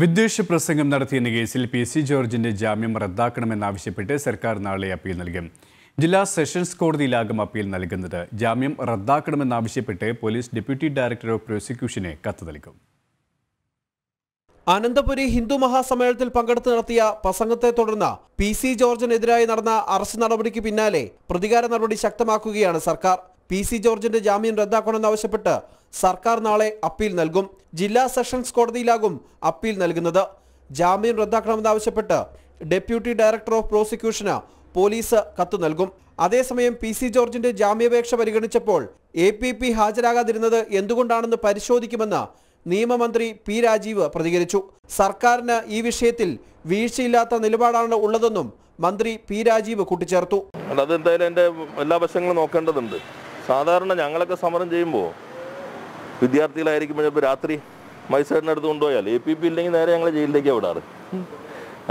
വിദ്വേഷ പ്രസംഗം നടത്തിയെന്ന കേസിൽ പി സി ജോർജിന്റെ ജാമ്യം റദ്ദാക്കണമെന്നാവശ്യപ്പെട്ട് സർക്കാർ നാളെ അപ്പീൽ നൽകും ജില്ലാ സെഷൻസ് കോടതിയിലാകും അപ്പീൽ നൽകുന്നത് ജാമ്യം റദ്ദാക്കണമെന്നാവശ്യപ്പെട്ട് പോലീസ് ഡെപ്യൂട്ടി ഡയറക്ടർ ഓഫ് പ്രോസിക്യൂഷനെ കത്ത് നൽകും അനന്തപുരി ഹിന്ദു മഹാസമ്മേളനത്തിൽ പങ്കെടുത്ത് നടത്തിയ പ്രസംഗത്തെ തുടർന്ന് പി സി ജോർജിനെതിരായി നടന്ന അറസ്റ്റ് നടപടിക്ക് പിന്നാലെ പ്രതികാര നടപടി ശക്തമാക്കുകയാണ് സർക്കാർ പി സി ജോർജിന്റെ ജാമ്യം റദ്ദാക്കണമെന്നാവശ്യപ്പെട്ട് സർക്കാർ നാളെ അപ്പീൽ നൽകും ജില്ലാ സെഷൻസ് കോടതിയിലാകും അപ്പീൽ നൽകുന്നത് ജാമ്യം റദ്ദാക്കണമെന്നാവശ്യപ്പെട്ട് ഡെപ്യൂട്ടി ഡയറക്ടർ ഓഫ് പ്രോസിക്യൂഷന് പോലീസ് കത്ത് നൽകും അതേസമയം പി സി ജോർജിന്റെ ജാമ്യാപേക്ഷ പരിഗണിച്ചപ്പോൾ എ പി പി ഹാജരാകാതിരുന്നത് എന്തുകൊണ്ടാണെന്ന് പരിശോധിക്കുമെന്ന് നിയമമന്ത്രി പി രാജീവ് പ്രതികരിച്ചു സർക്കാരിന് ഈ വിഷയത്തിൽ വീഴ്ചയില്ലാത്ത നിലപാടാണ് ഉള്ളതെന്നും മന്ത്രി പി രാജീവ് കൂട്ടിച്ചേർത്തു അതെന്തായാലും എൻ്റെ എല്ലാ വശങ്ങളും നോക്കേണ്ടതുണ്ട് സാധാരണ ഞങ്ങളൊക്കെ സമരം ചെയ്യുമ്പോൾ വിദ്യാർത്ഥികളായിരിക്കുമ്പോൾ ചിലപ്പോൾ രാത്രി മൈസൂരിനടുത്ത് കൊണ്ടുപോയാൽ എ പി പി ഇല്ലെങ്കിൽ നേരെ ഞങ്ങൾ ജയിലിലേക്ക് വിടാറ്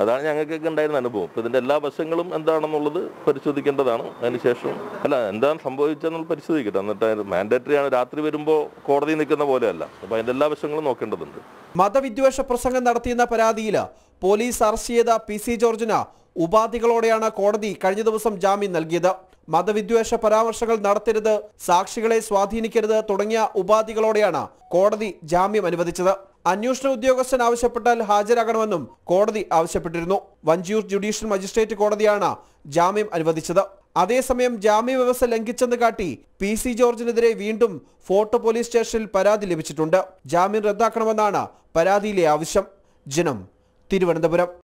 അതാണ് ഞങ്ങൾക്കൊക്കെ ഉണ്ടായിരുന്ന അനുഭവം അപ്പോൾ ഇതിൻ്റെ എല്ലാ വശങ്ങളും എന്താണെന്നുള്ളത് പരിശോധിക്കേണ്ടതാണ് അതിനുശേഷം അല്ല എന്താണ് സംഭവിച്ചതെന്ന് പരിശോധിക്കട്ടെ എന്നിട്ട് മാൻഡേറ്ററി ആണ് രാത്രി വരുമ്പോൾ കോടതി നിൽക്കുന്ന പോലെയല്ല അപ്പം അതിൻ്റെ എല്ലാ വശങ്ങളും നോക്കേണ്ടതുണ്ട് മതവിദ്വേഷ പ്രസംഗം നടത്തിയെന്ന പരാതിയിൽ പോലീസ് അറസ്റ്റ് ചെയ്ത പി സി ജോർജിന് ഉപാധികളോടെയാണ് കോടതി കഴിഞ്ഞ ദിവസം ജാമ്യം നൽകിയത് മതവിദ്വേഷ പരാമർശങ്ങൾ നടത്തരുത് സാക്ഷികളെ സ്വാധീനിക്കരുത് തുടങ്ങിയ ഉപാധികളോടെയാണ് കോടതി ജാമ്യം അനുവദിച്ചത് അന്വേഷണ ഉദ്യോഗസ്ഥൻ ആവശ്യപ്പെട്ടാൽ ഹാജരാകണമെന്നും കോടതി ആവശ്യപ്പെട്ടിരുന്നു വഞ്ചിയൂർ ജുഡീഷ്യൽ മജിസ്ട്രേറ്റ് കോടതിയാണ് ജാമ്യം അനുവദിച്ചത് അതേസമയം ജാമ്യ വ്യവസ്ഥ ലംഘിച്ചെന്ന് കാട്ടി പി സി ജോർജിനെതിരെ വീണ്ടും ഫോർട്ട് പോലീസ് സ്റ്റേഷനിൽ പരാതി ലഭിച്ചിട്ടുണ്ട് ജാമ്യം റദ്ദാക്കണമെന്നാണ് പരാതിയിലെ ആവശ്യം ജനം തിരുവനന്തപുരം